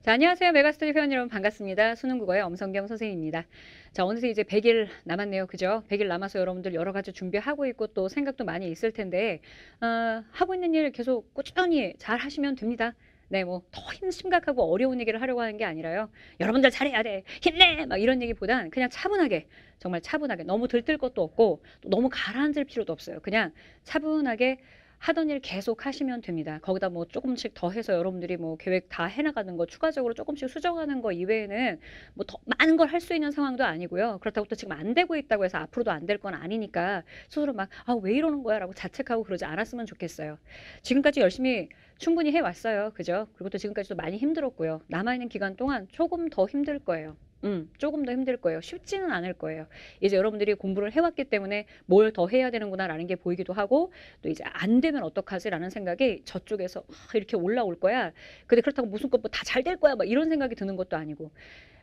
자, 안녕하세요. 메가스터디 회원 여러분 반갑습니다. 수능국어의 엄성겸 선생입니다. 님 자, 어느새 이제 100일 남았네요. 그죠? 100일 남아서 여러분들 여러 가지 준비하고 있고 또 생각도 많이 있을 텐데 어, 하고 있는 일 계속 꾸준히 잘 하시면 됩니다. 네, 뭐, 더 심각하고 어려운 얘기를 하려고 하는 게 아니라요. 여러분들 잘해야 돼. 힘내! 막 이런 얘기보단 그냥 차분하게, 정말 차분하게, 너무 들뜰 것도 없고, 또 너무 가라앉을 필요도 없어요. 그냥 차분하게, 하던 일 계속 하시면 됩니다. 거기다 뭐 조금씩 더 해서 여러분들이 뭐 계획 다 해나가는 거 추가적으로 조금씩 수정하는 거 이외에는 뭐 더 많은 걸 할 수 있는 상황도 아니고요. 그렇다고 또 지금 안 되고 있다고 해서 앞으로도 안 될 건 아니니까 스스로 막 아 왜 이러는 거야 라고 자책하고 그러지 않았으면 좋겠어요. 지금까지 열심히 충분히 해왔어요. 그죠? 그리고 또 지금까지도 많이 힘들었고요. 남아있는 기간 동안 조금 더 힘들 거예요. 음, 조금 더 힘들 거예요. 쉽지는 않을 거예요. 이제 여러분들이 공부를 해왔기 때문에 뭘 더 해야 되는구나라는 게 보이기도 하고 또 이제 안 되면 어떡하지라는 생각이 저쪽에서 아, 이렇게 올라올 거야. 근데 그렇다고 무슨 것뭐 다 잘 될 거야 막 이런 생각이 드는 것도 아니고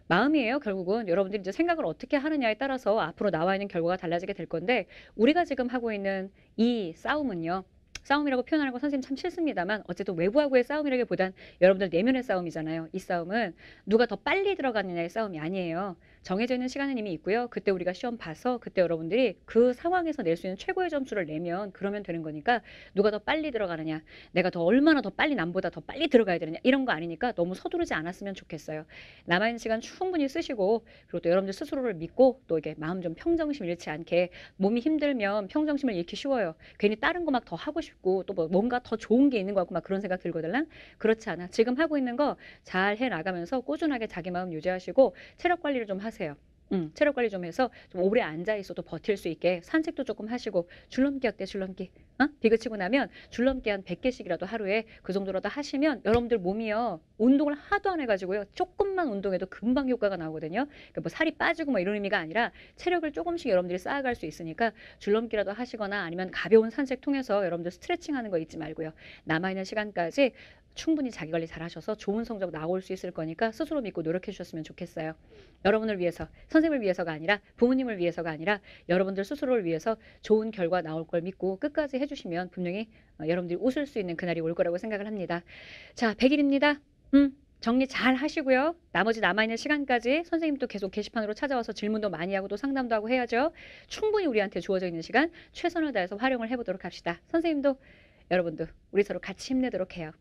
마음이에요. 결국은 여러분들이 이제 생각을 어떻게 하느냐에 따라서 앞으로 나와 있는 결과가 달라지게 될 건데 우리가 지금 하고 있는 이 싸움은요. 싸움이라고 표현하는 건 선생님 참 싫습니다만 어쨌든 외부하고의 싸움이라기보단 여러분들 내면의 싸움이잖아요. 이 싸움은 누가 더 빨리 들어가느냐의 싸움이 아니에요. 정해져 있는 시간은 이미 있고요. 그때 우리가 시험 봐서 그때 여러분들이 그 상황에서 낼 수 있는 최고의 점수를 내면 그러면 되는 거니까 누가 더 빨리 들어가느냐 내가 더 얼마나 더 빨리 남보다 더 빨리 들어가야 되느냐 이런 거 아니니까 너무 서두르지 않았으면 좋겠어요. 남아있는 시간 충분히 쓰시고 그리고 또 여러분들 스스로를 믿고 또 이게 마음 좀 평정심 잃지 않게 몸이 힘들면 평정심을 잃기 쉬워요. 괜히 다른 거 막 더 하고 싶 싶고 또 뭐 뭔가 더 좋은 게 있는 것 같고 막 그런 생각 들거든요. 그렇지 않아. 지금 하고 있는 거 잘 해 나가면서 꾸준하게 자기 마음 유지하시고 체력 관리를 좀 하세요. 음, 체력 관리 좀 해서 좀 오래 앉아 있어도 버틸 수 있게 산책도 조금 하시고 줄넘기 어때 줄넘기? 어? 비그 치고 나면 줄넘기 한 100개씩이라도 하루에 그 정도라도 하시면 여러분들 몸이요 운동을 하도 안 해가지고요 조금만 운동해도 금방 효과가 나오거든요. 그러니까 뭐 살이 빠지고 뭐 이런 의미가 아니라 체력을 조금씩 여러분들이 쌓아갈 수 있으니까 줄넘기라도 하시거나 아니면 가벼운 산책 통해서 여러분들 스트레칭하는 거 잊지 말고요 남아 있는 시간까지 충분히 자기 관리 잘 하셔서 좋은 성적 나올 수 있을 거니까 스스로 믿고 노력해 주셨으면 좋겠어요. 여러분을 위해서, 선생님을 위해서가 아니라 부모님을 위해서가 아니라 여러분들 스스로를 위해서 좋은 결과 나올 걸 믿고 끝까지 해 주시면 분명히 어, 여러분들이 웃을 수 있는 그날이 올 거라고 생각을 합니다. 자, 100일입니다. 음. 정리 잘 하시고요. 나머지 남아있는 시간까지 선생님도 계속 게시판으로 찾아와서 질문도 많이 하고 또 상담도 하고 해야죠. 충분히 우리한테 주어져 있는 시간 최선을 다해서 활용을 해보도록 합시다. 선생님도 여러분도 우리 서로 같이 힘내도록 해요.